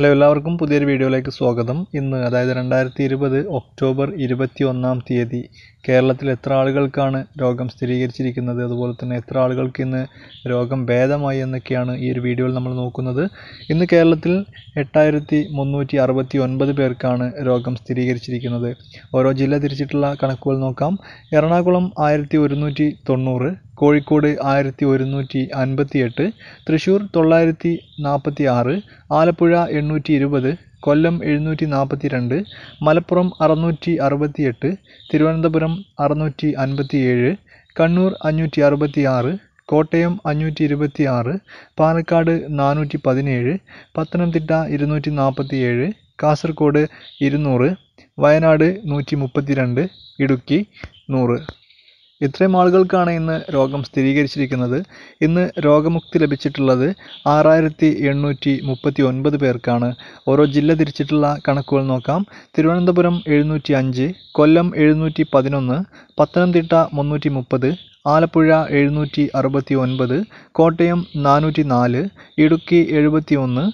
hello എല്ലാവർക്കും പുതിയൊരു വീഡിയോയിലേക്ക് സ്വാഗതം ഇന്ന് അതായത് രണ്ടായിരത്തി ഇരുപത് ഒക്ടോബർ ഇരുപത്തി ഒന്നാം തീയതി കേരളത്തിൽ എത്ര ആളുകൾക്കാണ് രോഗം സ്ഥിരീകരിച്ചിരിക്കുന്നത് അതുപോലെ തന്നെ എത്ര ആളുകൾക്ക് ഇന്ന് രോഗം ഭേദമായി എന്നൊക്കെയാണ് ഈ ഒരു വീഡിയോയിൽ നമ്മൾ നോക്കുന്നത് ഇന്ന് കേരളത്തിൽ എട്ടായിരത്തി മുന്നൂറ്റി അറുപത്തി ഒൻപത് പേർക്കാണ് രോഗം സ്ഥിരീകരിച്ചിരിക്കുന്നത് ഓരോ ജില്ല തിരിച്ചിട്ടുള്ള കണക്കുകൾ നോക്കാം എറണാകുളം ആയിരത്തി ഒരുന്നൂറ്റി തൊണ്ണൂറ് കോഴിക്കോട് ആയിരത്തി ഒരുന്നൂറ്റി അൻപത്തി എട്ട് തൃശ്ശൂർ തൊള്ളായിരത്തി നാൽപ്പത്തി ആറ് ആലപ്പുഴ എണ്ണൂറ്റി ഇരുപത് കൊല്ലം എഴുന്നൂറ്റി നാൽപ്പത്തി രണ്ട് മലപ്പുറം അറുന്നൂറ്റി അറുപത്തി എട്ട് തിരുവനന്തപുരം അറുന്നൂറ്റി അൻപത്തി ഏഴ് കണ്ണൂർ അഞ്ഞൂറ്റി അറുപത്തി ആറ് കോട്ടയം അഞ്ഞൂറ്റി ഇരുപത്തി ആറ് പാലക്കാട് നാനൂറ്റി പതിനേഴ് പത്തനംതിട്ട ഇരുന്നൂറ്റി നാൽപ്പത്തി ഏഴ് കാസർഗോഡ് ഇരുന്നൂറ് വയനാട് നൂറ്റി മുപ്പത്തി രണ്ട് ഇടുക്കി നൂറ് ഇത്രയും ആളുകൾക്കാണ് ഇന്ന് രോഗം സ്ഥിരീകരിച്ചിരിക്കുന്നത് ഇന്ന് രോഗമുക്തി ലഭിച്ചിട്ടുള്ളത് ആറായിരത്തി എണ്ണൂറ്റി മുപ്പത്തി ഒൻപത് പേർക്കാണ് ഓരോ ജില്ല തിരിച്ചിട്ടുള്ള കണക്കുകൾ നോക്കാം തിരുവനന്തപുരം എഴുന്നൂറ്റി അഞ്ച് കൊല്ലം എഴുന്നൂറ്റി പതിനൊന്ന് പത്തനംതിട്ട മുന്നൂറ്റി മുപ്പത് ആലപ്പുഴ എഴുന്നൂറ്റി അറുപത്തി ഒൻപത് കോട്ടയം നാനൂറ്റി നാല് ഇടുക്കി എഴുപത്തി ഒന്ന്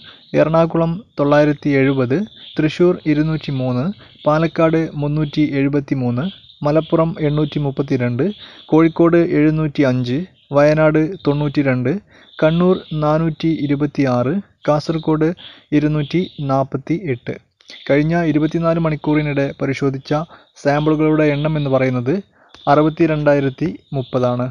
എറണാകുളം തൊള്ളായിരത്തി എഴുപത് തൃശ്ശൂർ ഇരുന്നൂറ്റി മൂന്ന് പാലക്കാട് മുന്നൂറ്റി എഴുപത്തി മൂന്ന് മലപ്പുറം എണ്ണൂറ്റി മുപ്പത്തി രണ്ട് കോഴിക്കോട് എഴുന്നൂറ്റി അഞ്ച് വയനാട് തൊണ്ണൂറ്റി രണ്ട് കണ്ണൂർ നാനൂറ്റി ഇരുപത്തി ആറ് കാസർഗോഡ് ഇരുന്നൂറ്റി നാൽപ്പത്തി എട്ട് കഴിഞ്ഞ ഇരുപത്തിനാല് മണിക്കൂറിനിടെ പരിശോധിച്ച സാമ്പിളുകളുടെ എണ്ണം എന്ന് പറയുന്നത് അറുപത്തി രണ്ടായിരത്തി മുപ്പതാണ്